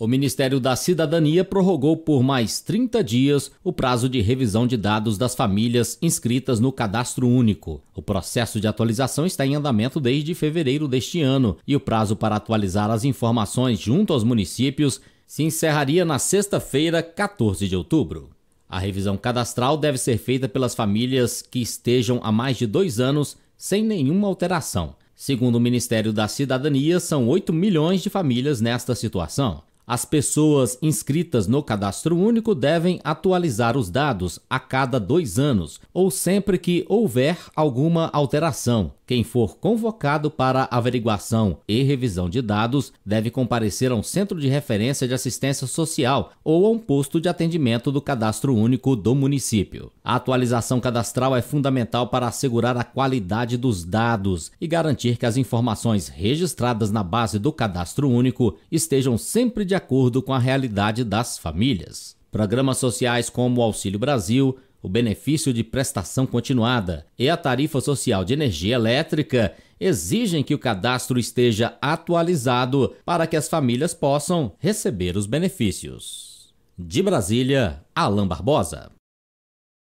O Ministério da Cidadania prorrogou por mais 30 dias o prazo de revisão de dados das famílias inscritas no Cadastro Único. O processo de atualização está em andamento desde fevereiro deste ano e o prazo para atualizar as informações junto aos municípios se encerraria na sexta-feira, 14 de outubro. A revisão cadastral deve ser feita pelas famílias que estejam há mais de dois anos sem nenhuma alteração. Segundo o Ministério da Cidadania, são 8 milhões de famílias nesta situação. As pessoas inscritas no cadastro único devem atualizar os dados a cada dois anos ou sempre que houver alguma alteração. Quem for convocado para averiguação e revisão de dados deve comparecer a um centro de referência de assistência social ou a um posto de atendimento do cadastro único do município. A atualização cadastral é fundamental para assegurar a qualidade dos dados e garantir que as informações registradas na base do cadastro único estejam sempre de acordo com a realidade das famílias. Programas sociais como o Auxílio Brasil, o benefício de prestação continuada e a tarifa social de energia elétrica exigem que o cadastro esteja atualizado para que as famílias possam receber os benefícios. De Brasília, Alain Barbosa.